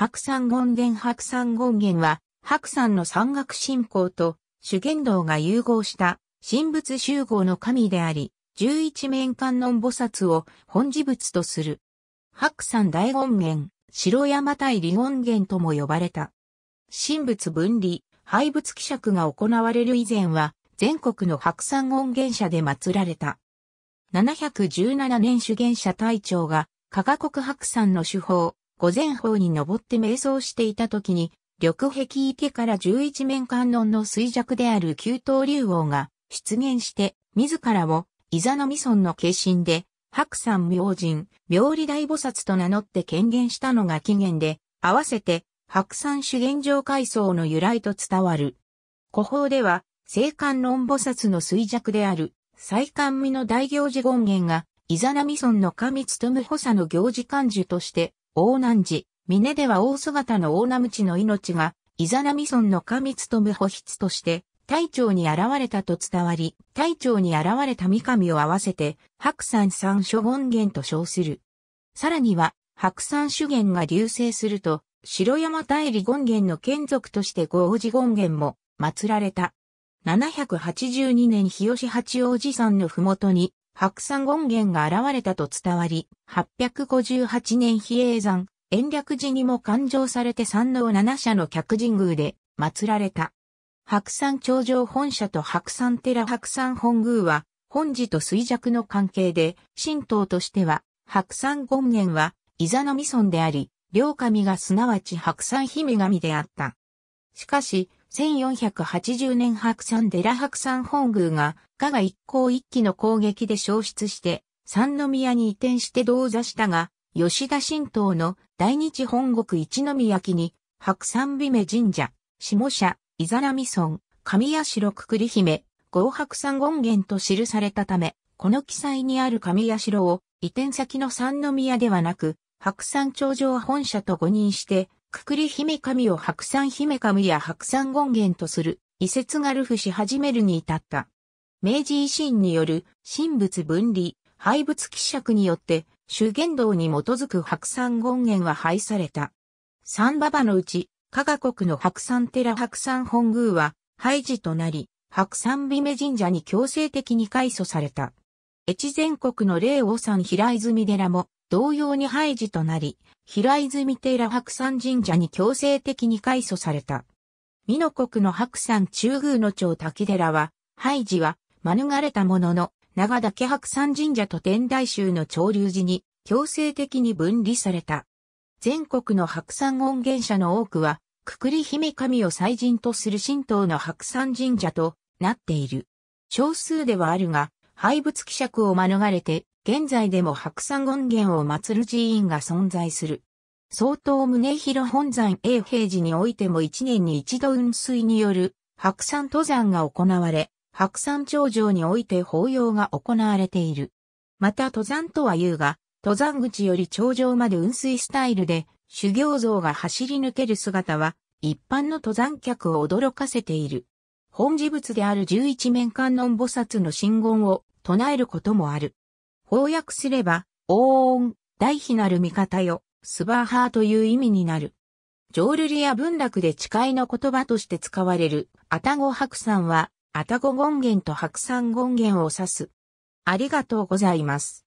白山権現白山権現は、白山の山岳信仰と修験道が融合した神仏集合の神であり、十一面観音菩薩を本事仏とする。白山大権現、白山大理権現とも呼ばれた。神仏分離、廃仏希釈が行われる以前は、全国の白山権現社で祀られた。717年修験者隊長が、加賀国白山の手法、御前方に登って瞑想していた時に、緑壁池から十一面観音の衰弱である九頭竜王が出現して、自らを、伊ザの未村の化身で、白山明神、明理大菩薩と名乗って権限したのが起源で、合わせて、白山主験上階層の由来と伝わる。古法では、聖観音菩薩の衰弱である、最官身の大行事権限が、伊ザナ村の神務補佐の行事幹事として、大南寺、峰では大姿の大南地の命が、イザナミ村の神務保筆として、大長に現れたと伝わり、大長に現れた三上を合わせて、白山三諸権現と称する。さらには、白山主元が流星すると、白山大理権現の眷属として五王子権現も祀られた。782年日吉八王子山のふもとに、白山権現が現れたと伝わり、858年比叡山、延暦寺にも勘定されて山王七社の客神宮で祀られた。白山頂上本社と白山寺白山本宮は、本寺と衰弱の関係で、神道としては、白山権現は、伊座の未尊であり、両神がすなわち白山姫神であった。しかし、1480年白山寺白山本宮が、加賀一向一揆の攻撃で消失して、三宮に移転して同座したが、吉田神道の大日本国一宮記に、白山美女神社、下社、伊美村、上村、神社くり姫、合白山権現と記されたため、この記載にある神社を移転先の三宮ではなく、白山頂上本社と誤認して、くくり姫神を白山姫神や白山権現とする、遺説がルフし始めるに至った。明治維新による神仏分離、廃仏希釈によって、主言道に基づく白山権現は廃された。三馬場のうち、加賀国の白山寺白山本宮は廃寺となり、白山美神社に強制的に改祖された。越前国の霊王山平泉寺も同様に廃寺となり、平泉寺白山神社に強制的に改祖された。美濃国の白山中宮の町滝寺は、廃寺は免れたものの、長岳白山神社と天台宗の潮流寺に強制的に分離された。全国の白山音源者の多くは、くくり姫神を祭神とする神道の白山神社となっている。少数ではあるが、廃仏希釈を免れて、現在でも白山権現を祀る寺院が存在する。総統宗広本山永平寺においても一年に一度雲水による白山登山が行われ、白山頂上において法要が行われている。また登山とは言うが、登山口より頂上まで雲水スタイルで修行像が走り抜ける姿は一般の登山客を驚かせている。本事物である十一面観音菩薩の真言を唱えることもある。翻訳すれば、オ音大悲なる味方よ、スバーハーという意味になる。浄ルリや文楽で誓いの言葉として使われる、アタゴ白山は、アタゴ権言と白山権言を指す。ありがとうございます。